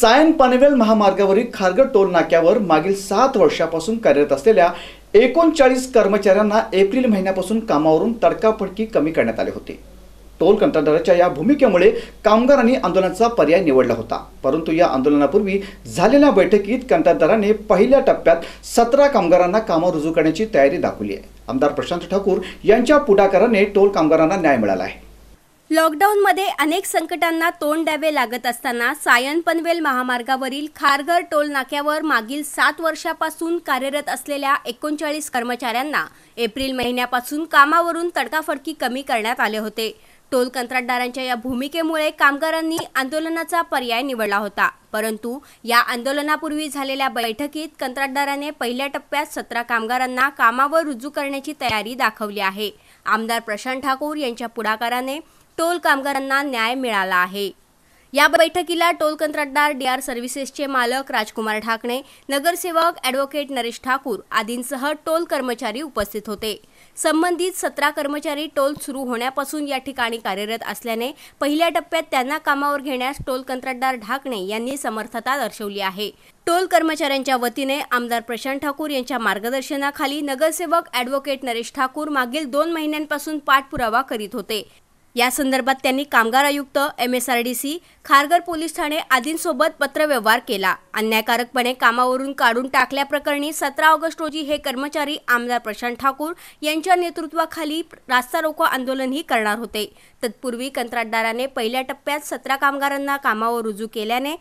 सायन पानवेल महामार्गावरील खारघर टोल नाक्यावर मागील सात वर्षापासून कार्यरत असलेल्या एकोणचाळीस कर्मचाऱ्यांना एप्रिल महिन्यापासून कामावरून तडकाफडकी कमी करण्यात आले होते टोल कंत्राटदाराच्या या भूमिकेमुळे कामगारांनी आंदोलनाचा पर्याय निवडला होता परंतु या आंदोलनापूर्वी झालेल्या बैठकीत कंत्राटदाराने पहिल्या टप्प्यात सतरा कामगारांना कामावर रुजू करण्याची तयारी दाखवली आहे आमदार प्रशांत ठाकूर यांच्या पुढाकाराने टोल कामगारांना न्याय मिळाला आहे लॉकडाऊनमध्ये अनेक संकटांना तोंड द्यावे लागत असताना सायन पनवेल महामार्गावरील खारघर टोल नाक्यावर मागील सात वर्षापासून कार्यरत असलेल्या एकोणचाळीस कर्मचाऱ्यांना एप्रिल महिन्यापासून कामावरून तडकाफडकी कमी करण्यात आले होते टोल कंत्राटदारांच्या या भूमिकेमुळे कामगारांनी आंदोलनाचा पर्याय निवडला होता परंतु या आंदोलनापूर्वी झालेल्या बैठकीत कंत्राटदाराने पहिल्या टप्प्यात सतरा कामगारांना कामावर रुजू करण्याची तयारी दाखवली आहे आमदार प्रशांत ठाकूर यांच्या पुढाकाराने टोल कामगारांना न्याय मिळाला आहे या बैठकीला टोल कंत्राटदार डी आर सर्व्हिसेसचे मालक राजकुमार ठाकणे नगरसेवक ॲडव्होकेट नरेश ठाकूर आदींसह टोल कर्मचारी उपस्थित होते संबंधित सतरा कर्मचारी टोल सुरू होण्यापासून या ठिकाणी कार्यरत असल्याने पहिल्या टप्प्यात त्यांना कामावर घेण्यास टोल कंत्राटदार ढाकणे यांनी समर्थता दर्शवली आहे टोल कर्मचाऱ्यांच्या वतीने आमदार प्रशांत ठाकूर यांच्या मार्गदर्शनाखाली नगरसेवक ॲडव्होकेट नरेश ठाकूर मागील दोन महिन्यांपासून पाठपुरावा करीत होते या संदर्भात त्यांनी कामगार आयुक्त M S R D C Kharghar police ठाणे आदींसोबत पत्रव्यवहार केला अन्यायकारकपणे कामावरून काढून टाकल्याप्रकरणी सतरा ऑगस्ट रोजी हे कर्मचारी आमदार प्रशांत ठाकूर यांच्या नेतृत्वाखाली रास्ता रोको आंदोलनही करणार होते तत्पूर्वी कंत्राटदाराने पहिल्या टप्प्यात सतरा कामगारांना कामावर रुजू केल्याने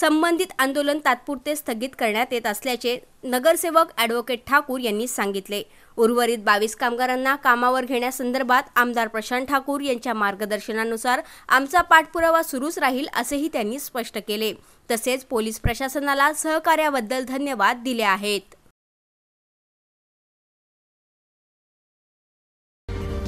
संबंधित आंदोलन तात्पुरते स्थगित करण्यात येत असल्याचे नगरसेवक ॲडव्होकेट ठाकूर यांनी सांगितले उर्वरित बावीस कामगारांना कामावर घेण्यासंदर्भात आमदार प्रशांत ठाकूर यांच्या मार्गदर्शनानुसार आमचा पाठपुरावा सुरूच राहील असेही त्यांनी स्पष्ट केले तसेच पोलीस प्रशासनाला सहकार्याबद्दल धन्यवाद दिले आहेत